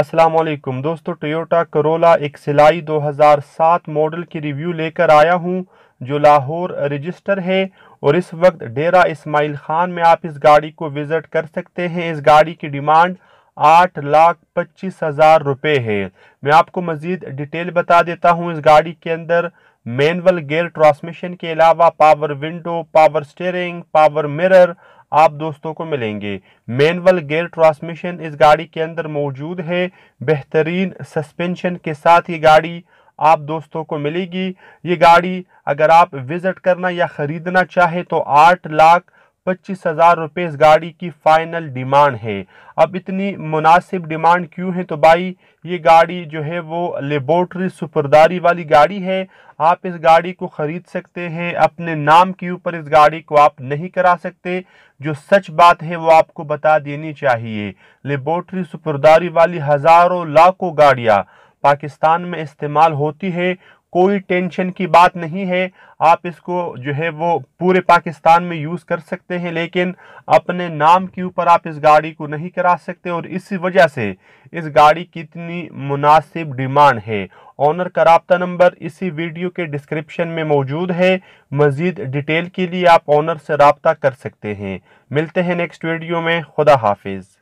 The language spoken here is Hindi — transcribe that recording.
असलम दोस्तों टोयोटा करोला एक सिलाई 2007 मॉडल की रिव्यू लेकर आया हूं जो लाहौर रजिस्टर है और इस वक्त डेरा इस्माइल ख़ान में आप इस गाड़ी को विज़िट कर सकते हैं इस गाड़ी की डिमांड आठ लाख पच्चीस हज़ार रुपये है मैं आपको मज़ीद डिटेल बता देता हूं इस गाड़ी के अंदर मैनुअल गेयर ट्रांसमिशन के अलावा power window power steering power mirror आप दोस्तों को मिलेंगे मैनुअल गेयर ट्रांसमिशन इस गाड़ी के अंदर मौजूद है बेहतरीन सस्पेंशन के साथ ये गाड़ी आप दोस्तों को मिलेगी ये गाड़ी अगर आप विज़िट करना या ख़रीदना चाहे तो आठ लाख पच्चीस हज़ार रुपये इस गाड़ी की फ़ाइनल डिमांड है अब इतनी मुनासिब डिमांड क्यों है तो भाई ये गाड़ी जो है वो लेबोरेटरी सुपरदारी वाली गाड़ी है आप इस गाड़ी को ख़रीद सकते हैं अपने नाम के ऊपर इस गाड़ी को आप नहीं करा सकते जो सच बात है वो आपको बता देनी चाहिए लेबोरेटरी सुपरदारी वाली हज़ारों लाखों गाड़ियाँ पाकिस्तान में इस्तेमाल होती है कोई टेंशन की बात नहीं है आप इसको जो है वो पूरे पाकिस्तान में यूज़ कर सकते हैं लेकिन अपने नाम के ऊपर आप इस गाड़ी को नहीं करा सकते और इसी वजह से इस गाड़ी की इतनी मुनासिब डिमांड है ऑनर का रबता नंबर इसी वीडियो के डिस्क्रिप्शन में मौजूद है मज़ीद डिटेल के लिए आप ऑनर से रबता कर सकते हैं मिलते हैं नेक्स्ट वीडियो में खुदा हाफिज़